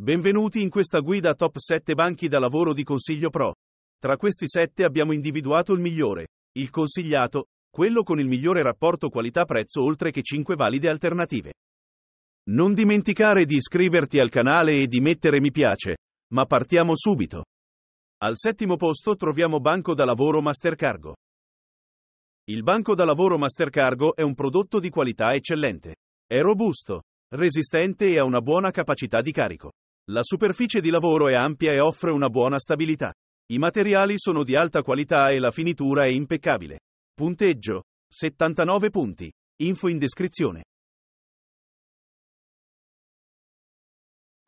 Benvenuti in questa guida top 7 banchi da lavoro di Consiglio Pro. Tra questi 7 abbiamo individuato il migliore, il consigliato, quello con il migliore rapporto qualità-prezzo oltre che 5 valide alternative. Non dimenticare di iscriverti al canale e di mettere mi piace, ma partiamo subito. Al settimo posto troviamo Banco da lavoro Mastercargo. Il banco da lavoro Mastercargo è un prodotto di qualità eccellente. È robusto, resistente e ha una buona capacità di carico. La superficie di lavoro è ampia e offre una buona stabilità. I materiali sono di alta qualità e la finitura è impeccabile. Punteggio 79 punti. Info in descrizione.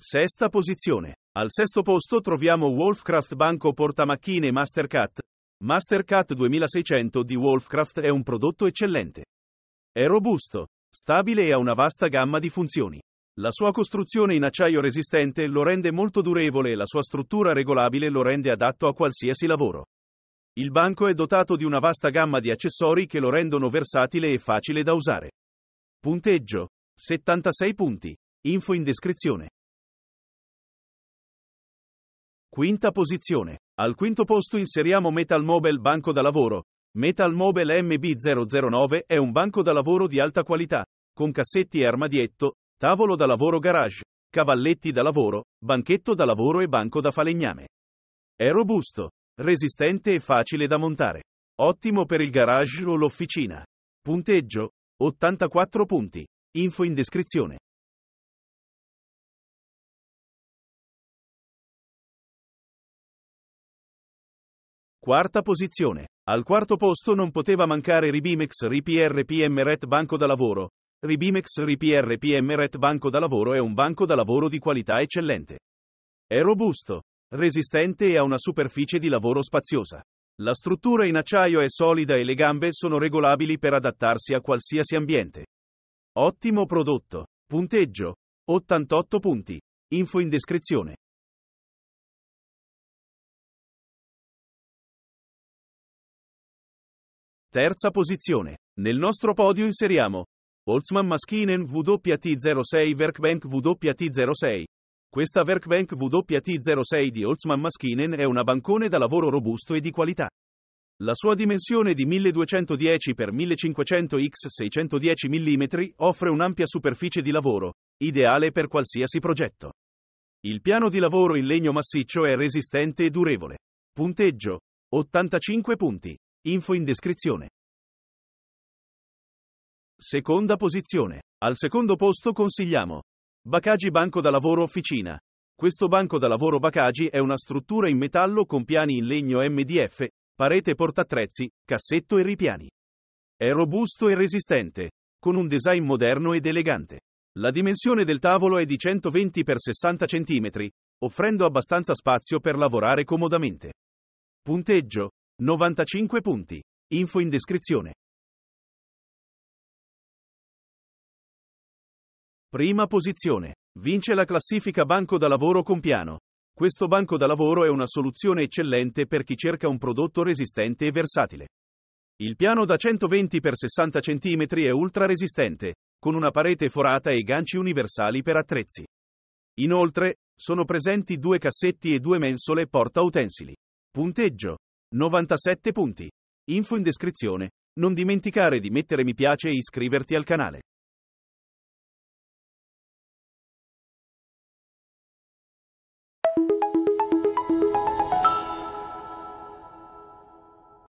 Sesta posizione. Al sesto posto troviamo Wolfcraft Banco Portamacchine Mastercat. Mastercat 2600 di Wolfcraft è un prodotto eccellente. È robusto, stabile e ha una vasta gamma di funzioni. La sua costruzione in acciaio resistente lo rende molto durevole e la sua struttura regolabile lo rende adatto a qualsiasi lavoro. Il banco è dotato di una vasta gamma di accessori che lo rendono versatile e facile da usare. Punteggio 76 punti. Info in descrizione. Quinta posizione. Al quinto posto inseriamo Metal Mobile Banco da lavoro. Metal Mobile MB009 è un banco da lavoro di alta qualità, con cassetti e armadietto, tavolo da lavoro garage, cavalletti da lavoro, banchetto da lavoro e banco da falegname. È robusto, resistente e facile da montare. Ottimo per il garage o l'officina. Punteggio 84 punti. Info in descrizione. Quarta posizione. Al quarto posto non poteva mancare Ribimex RPR PM Ret Banco da Lavoro, Ribimex RPR PMRET Banco da Lavoro è un banco da lavoro di qualità eccellente. È robusto, resistente e ha una superficie di lavoro spaziosa. La struttura in acciaio è solida e le gambe sono regolabili per adattarsi a qualsiasi ambiente. Ottimo prodotto. Punteggio. 88 punti. Info in descrizione. Terza posizione. Nel nostro podio inseriamo Boltzmann Maschinen WT06 Werkbank WT06. Questa Werkbank WT06 di Holtzmann Maschinen è una bancone da lavoro robusto e di qualità. La sua dimensione di 1210 x 1500 x 610 mm offre un'ampia superficie di lavoro, ideale per qualsiasi progetto. Il piano di lavoro in legno massiccio è resistente e durevole. Punteggio 85 punti. Info in descrizione. Seconda posizione. Al secondo posto consigliamo Bacagi Banco da Lavoro Officina. Questo banco da lavoro Bacagi è una struttura in metallo con piani in legno MDF, parete portatrezzi, cassetto e ripiani. È robusto e resistente, con un design moderno ed elegante. La dimensione del tavolo è di 120 x 60 cm, offrendo abbastanza spazio per lavorare comodamente. Punteggio 95 punti. Info in descrizione. Prima posizione. Vince la classifica banco da lavoro con piano. Questo banco da lavoro è una soluzione eccellente per chi cerca un prodotto resistente e versatile. Il piano da 120 x 60 cm è ultra resistente, con una parete forata e ganci universali per attrezzi. Inoltre, sono presenti due cassetti e due mensole porta utensili. Punteggio 97 punti. Info in descrizione. Non dimenticare di mettere mi piace e iscriverti al canale.